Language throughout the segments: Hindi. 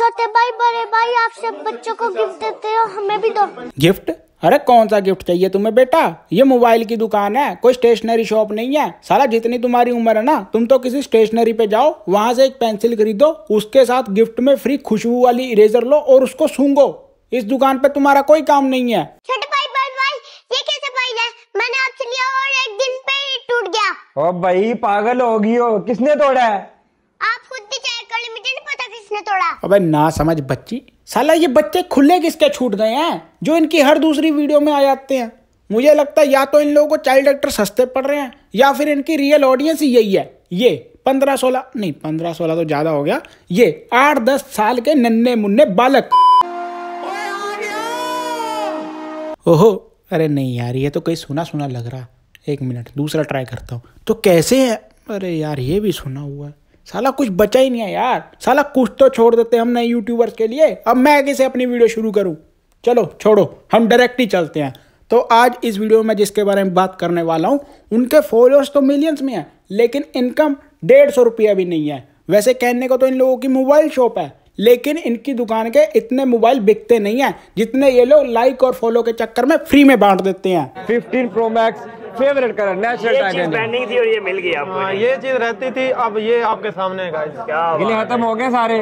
छोटे भाई बड़े भाई आप सब बच्चों को गिफ्ट देते हो हमें भी दो गिफ्ट अरे कौन सा गिफ्ट चाहिए तुम्हें बेटा ये मोबाइल की दुकान है कोई स्टेशनरी शॉप नहीं है सारा जितनी तुम्हारी उम्र है ना तुम तो किसी स्टेशनरी पे जाओ वहाँ से एक पेंसिल खरीदो उसके साथ गिफ्ट में फ्री खुशबू वाली इरेजर लो और उसको सूंघो इस दुकान पे तुम्हारा कोई काम नहीं है छोटे मैंने आपसे लिया और एक दिन पे ही टूट गया ओ भाई पागल होगी हो किसने तोड़ा है तोड़ा अबे ना समझ बच्ची साला ये बच्चे खुले किसके छूट गए हैं जो इनकी हर दूसरी वीडियो में आ जाते हैं मुझे लगता है या तो इन लोगों को चाइल्ड एक्टर सस्ते पड़ रहे हैं या फिर इनकी रियल ऑडियंस यही है ये पंद्रह सोलह नहीं पंद्रह सोलह तो ज़्यादा हो गया ये आठ दस साल के नन्हे मुन्ने बालक ओहो अरे नहीं यार ये तो कहीं सुना सुना लग रहा एक मिनट दूसरा ट्राई करता हूँ तो कैसे है अरे यार ये भी सुना हुआ है साला कुछ बचा ही नहीं है यार साला कुछ तो छोड़ देते हम नए यूट्यूबर्स के लिए अब मैं आगे से अपनी वीडियो शुरू करूँ चलो छोड़ो हम डायरेक्ट ही चलते हैं तो आज इस वीडियो में जिसके बारे में बात करने वाला हूँ उनके फॉलोअर्स तो मिलियंस में हैं लेकिन इनकम डेढ़ सौ रुपया भी नहीं है वैसे कहने को तो इन लोगों की मोबाइल शॉप है लेकिन इनकी दुकान के इतने मोबाइल बिकते नहीं है जितने ये लोग लाइक और फॉलो के चक्कर में फ्री में बांट देते हैं fifteen pro max favourite colour natural थी और ये मिल गई आपको हाँ, ये चीज रहती थी अब ये आपके सामने खत्म हो गए सारे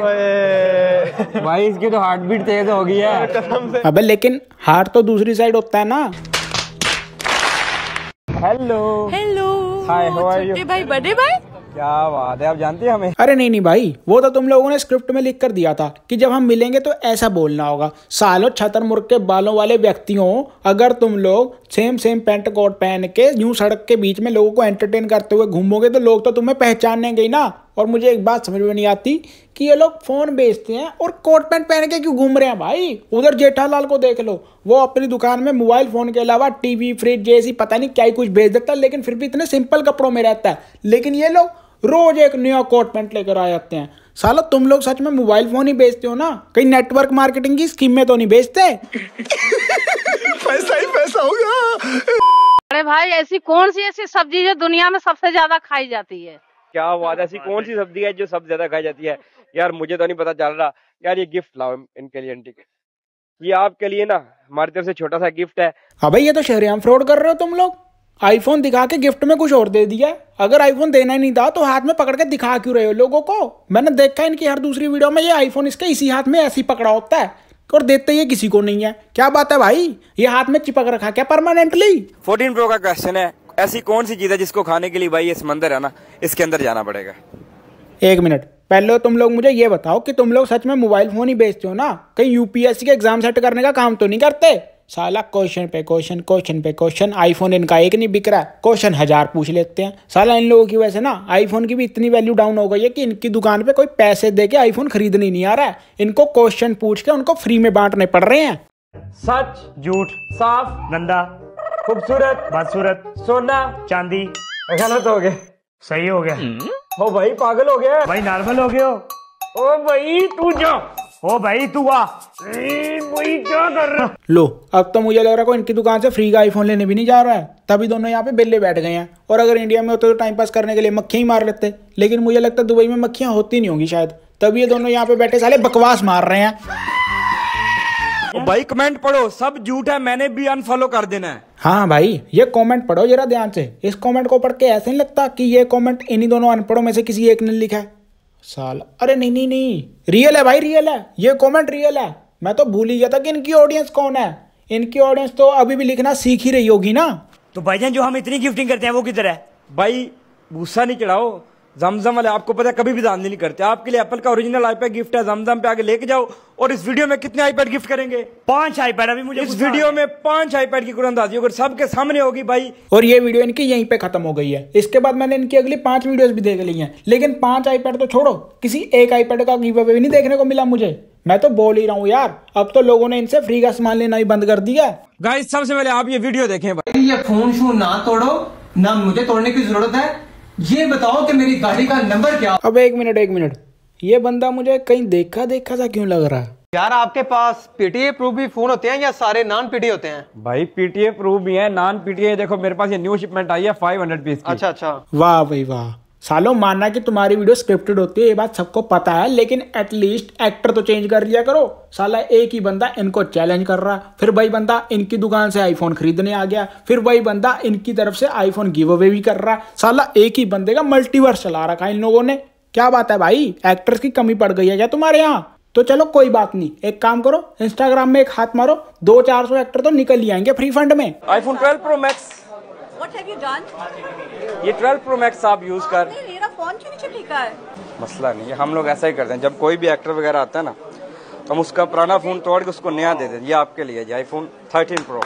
भाई इसकी तो हार्ट बीट तेज हो गई है अबे लेकिन हार्ट तो दूसरी साइड होता है ना hello hello hi how are you भाई बड़े भाई क्या बात है आप जानते हैं हमें अरे नहीं नहीं भाई वो तो तुम लोगों ने स्क्रिप्ट में लिख कर दिया था कि जब हम मिलेंगे तो ऐसा बोलना होगा सालों छतर मुर्ग के बालों वाले व्यक्तियों अगर तुम लोग सेम सेम पेंट कोट पहन के यूं सड़क के बीच में लोगों को एंटरटेन करते हुए घूमोगे तो लोग तो तुम्हें पहचानेंगे ही ना और मुझे एक बात समझ में नहीं आती कि ये लोग फ़ोन बेचते हैं और कोट पैंट पहन के क्यों घूम रहे हैं भाई उधर जेठालाल को देख लो वो अपनी दुकान में मोबाइल फ़ोन के अलावा टीवी फ्रिज जैसी पता नहीं क्या ही कुछ बेच देता है लेकिन फिर भी इतने सिंपल कपड़ों में रहता है लेकिन ये लोग रोज़ एक नया कोट पैंट लेकर आ जाते हैं साला तुम लोग सच में मोबाइल फ़ोन ही बेचते हो ना कहीं नेटवर्क मार्केटिंग की स्कीम में तो नहीं बेचते पैसा ही पैसा होगा अरे भाई ऐसी कौन सी ऐसी सब्जी जो दुनिया में सबसे ज्यादा खाई जाती है क्या बात ऐसी कौन सी सब्जी है जो सब ज्यादा खाई जाती है यार मुझे तो नहीं पता चल रहा यार ये गिफ्ट लाओ इनके लिए आंटी के ये आपके लिए ना हमारी तरफ से छोटा सा गिफ्ट है हाँ भाई ये तो शहरियाम फ्रॉड कर रहे हो तुम लोग आईफोन दिखा के गिफ्ट में कुछ और दे दिया अगर आईफोन देना ही नहीं था तो हाथ में पकड़ के दिखा क्यों रहे हो लोगों को मैंने देखा इनकी हर दूसरी वीडियो में ये आईफोन इसके इसी हाथ में ऐसी पकड़ा होता है और देते ये किसी को नहीं है क्या बात है भाई ये हाथ में चिपक रखा क्या परमानेंटली फोर्टीन प्रो का क्वेश्चन है ऐसी कौन सी चीज़ है जिसको खाने के लिए भाई ये समंदर है ना इसके अंदर जाना पड़ेगा एक मिनट पहले तुम लोग मुझे ये बताओ कि तुम लोग सच में मोबाइल फ़ोन ही बेचते हो ना कहीं यूपीएससी के एग्ज़ाम सेट करने का काम तो नहीं करते साला क्वेश्चन पे क्वेश्चन क्वेश्चन पे क्वेश्चन आईफोन इनका एक नहीं बिक रहा है क्वेश्चन हज़ार पूछ लेते हैं साला इन लोगों की वजह से ना आईफोन की भी इतनी वैल्यू डाउन हो गई है कि इनकी दुकान पे कोई पैसे दे के आईफोन खरीदने नहीं आ रहा है इनको क्वेश्चन पूछ के उनको फ्री में बांटने पड़ रहे हैं सच झूठ साफ गंदा खूबसूरत बदसूरत सोना चांदी गलत हो गए सही हो गया हो हम्म। भाई पागल हो गया भाई नॉर्मल हो गए ओ भाई तू जा ओ भाई तू आ भाई क्या कर रहा लो अब तो मुझे लग रहा है कोई इनकी दुकान से फ्री का आईफोन लेने भी नहीं जा रहा है तभी दोनों यहाँ पे बेले बैठ गए हैं और अगर इंडिया में होते तो टाइम पास करने के लिए मक्खियाँ ही मार लेते लेकिन मुझे लगता है दुबई में मक्खियाँ होती नहीं होंगी शायद तभी ये दोनों यहाँ पे बैठे साले बकवास मार रहे हैं भाई कमेंट पढ़ो सब झूठ है मैंने भी अनफॉलो कर देना है हाँ भाई ये कमेंट पढ़ो जरा ध्यान से इस कमेंट को पढ़ के ऐसे नहीं लगता कि ये कमेंट इन्हीं दोनों अनपढ़ों में से किसी एक ने लिखा है साल अरे नहीं नहीं नहीं रियल है भाई रियल है ये कमेंट रियल है मैं तो भूल ही गया था कि इनकी ऑडियंस कौन है इनकी ऑडियंस तो अभी भी लिखना सीख ही रही होगी ना तो भाईजान जो हम इतनी गिफ्टिंग करते हैं वो किधर है भाई गुस्सा नहीं चढ़ाओ जमजम वाले आपको पता है कभी भी दान नहीं करते आपके लिए एप्पल का ओरिजिनल आईपैड गिफ्ट है जमजम पे आगे लेके जाओ और इस वीडियो में कितने आईपैड गिफ्ट करेंगे पांच आईपैड अभी मुझे इस वीडियो में पांच आईपैड की कुरंदाजी अगर सबके सामने होगी भाई और ये वीडियो इनकी यहीं पे खत्म हो गई है इसके बाद मैंने इनकी अगली पांच वीडियो भी देख ली है लेकिन पांच आईपैड तो छोड़ो किसी एक आईपैड का गिफ्ट भी नहीं देखने को मिला मुझे मैं तो बोल ही रहा हूँ यार अब तो लोगों ने इनसे फ्री का सामान लेना ही बंद कर दिया गाइस सबसे पहले आप ये वीडियो देखें भाई ये फोन शोन ना तोड़ो ना मुझे तोड़ने की जरूरत है ये बताओ कि मेरी गाड़ी का नंबर क्या अब एक मिनट एक मिनट ये बंदा मुझे कहीं देखा देखा सा क्यों लग रहा है यार आपके पास पीटीए प्रूफ भी फोन होते हैं या सारे नॉन पीटीए होते हैं भाई पीटीए प्रूफ भी है नॉन पीटीए देखो मेरे पास ये न्यू शिपमेंट आई है फाइव हंड्रेड पीस अच्छा अच्छा वाह भाई वाह सालों मानना कि तुम्हारी वीडियो स्क्रिप्टेड होती है ये बात सबको पता है लेकिन एटलीस्ट एक्टर तो चेंज कर लिया करो साला एक ही बंदा इनको चैलेंज कर रहा फिर वही बंदा इनकी दुकान से आईफोन खरीदने आ गया फिर वही बंदा इनकी तरफ से आईफोन गिव अवे भी कर रहा साला एक ही बंदे का मल्टीवर्स चला रखा इन लोगों ने क्या बात है भाई एक्टर्स की कमी पड़ गई है क्या तुम्हारे यहाँ तो चलो कोई बात नहीं एक काम करो इंस्टाग्राम में एक हाथ मारो दो चार सौ एक्टर तो निकल ही आएंगे फ्री फंड में iPhone twelve pro max What have you done? ये 12 Pro Max आप यूज कर फोन क्यों नीचे फेंका है मसला नहीं है हम लोग ऐसा ही करते हैं जब कोई भी एक्टर वगैरह आता है ना तो हम उसका पुराना फोन तोड़ के उसको नया दे देते ये आपके लिए iPhone thirteen pro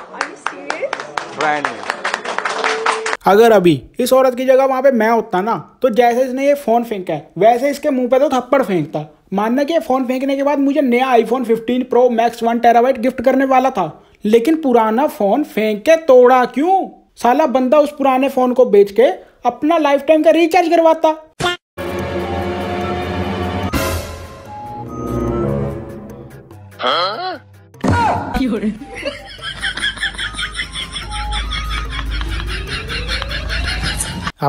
brand new अगर अभी इस औरत की जगह वहां पे मैं होता ना तो जैसे इसने ये फोन फेंका है वैसे इसके मुंह पे तो थप्पड़ फेंकता मानना कि फोन फेंकने के बाद मुझे नया iPhone 15 pro max one terabyte gift करने वाला था लेकिन पुराना फोन फेंक के तोड़ा क्यों साला बंदा उस पुराने फोन को बेच के अपना लाइफ टाइम का रिचार्ज करवाता हाँ?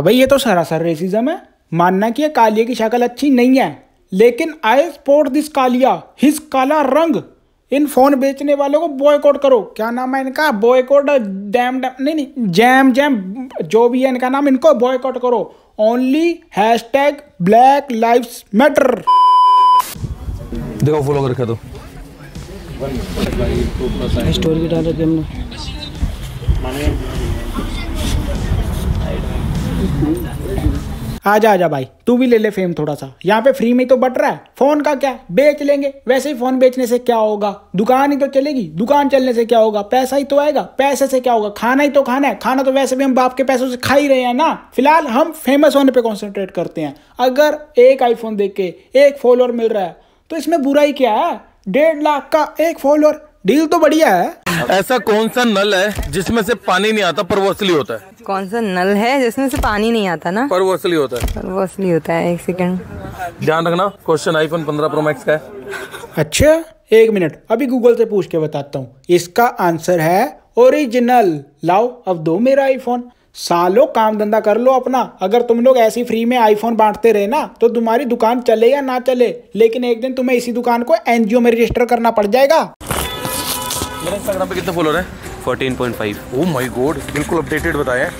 भाई ये तो सरासर रेसिज्म है मानना कि कालिया की शक्ल अच्छी नहीं है लेकिन I support this Kalia his काला रंग इन फ़ोन बेचने वालों को बॉयकॉट करो क्या नाम है इनका बॉयकॉट डैम डैम नहीं नहीं जैम जैम जो भी है इनका नाम इनको बॉयकॉट करो only hashtag black life matter देखो फॉलो करके दो स्टोरी भी डाल रखी हमने आजा आजा भाई तू भी ले ले फेम थोड़ा सा यहाँ पे फ्री में तो बट रहा है फोन का क्या बेच लेंगे वैसे ही फोन बेचने से क्या होगा दुकान ही तो चलेगी दुकान चलने से क्या होगा पैसा ही तो आएगा पैसे से क्या होगा खाना ही तो खाना है खाना तो वैसे भी हम बाप के पैसों से खा ही रहे हैं ना फिलहाल हम फेमस होने पर कॉन्सेंट्रेट करते हैं अगर एक आईफोन देख के एक फॉलोअर मिल रहा है तो इसमें बुराई क्या है डेढ़ लाख का एक फॉलोअर डील तो बढ़िया है ऐसा कौन सा नल है जिसमें से पानी नहीं आता पर वो असली होता है कौन सा नल है जिसमें से पानी नहीं आता ना पर वो असली होता है पर वो असली होता है एक सेकंड ध्यान रखना क्वेश्चन आईफोन पंद्रह प्रो मैक्स का है अच्छा एक मिनट अभी गूगल से पूछ के बताता हूँ इसका आंसर है ओरिजिनल लाओ अब दो मेरा आईफोन सालो काम धंधा कर लो अपना अगर तुम लोग ऐसी फ्री में आईफोन बांटते रहे ना तो तुम्हारी दुकान चले या ना चले लेकिन एक दिन तुम्हें इसी दुकान को एनजीओ में रजिस्टर करना पड़ जाएगा हमारे इंस्टाग्राम पे कितने फॉलोअर हैं fourteen point five oh my god बिल्कुल अपडेटेड बताया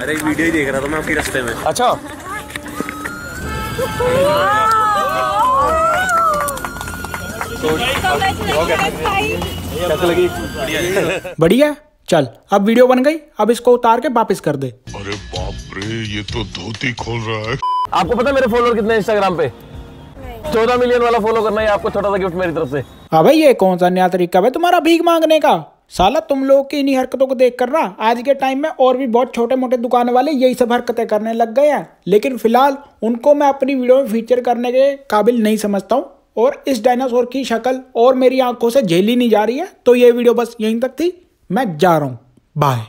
अरे एक वीडियो ही देख रहा था मैं आपके रास्ते में अच्छा कैसे लगी बढ़िया चल अब वीडियो बन गई अब इसको उतार के वापस कर दे अरे बाप रे ये तो धोती खोल रहा है आपको पता मेरे फॉलोअर कितने इंस्टाग्राम पे चौदह मिलियन वाला फॉलो करना है आपको छोटा सा गिफ्ट मेरी तरफ से हाँ भाई ये कौन सा नया तरीका है तुम्हारा भीख मांगने का साला तुम लोगों की इन्हीं हरकतों को देख कर ना आज के टाइम में और भी बहुत छोटे मोटे दुकान वाले यही सब हरकतें करने लग गए हैं लेकिन फिलहाल उनको मैं अपनी वीडियो में फीचर करने के काबिल नहीं समझता हूँ और इस डायनासोर की शक्ल और मेरी आंखों से झेली नहीं जा रही है तो ये वीडियो बस यहीं तक थी मैं जा रहा हूँ बाय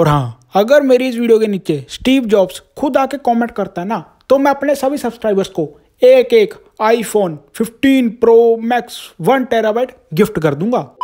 और हाँ अगर मेरी इस वीडियो के नीचे स्टीव जॉब्स खुद आके कमेंट करता है ना तो मैं अपने सभी सब्सक्राइबर्स को एक एक iPhone 15 pro max one terabyte gift कर दूंगा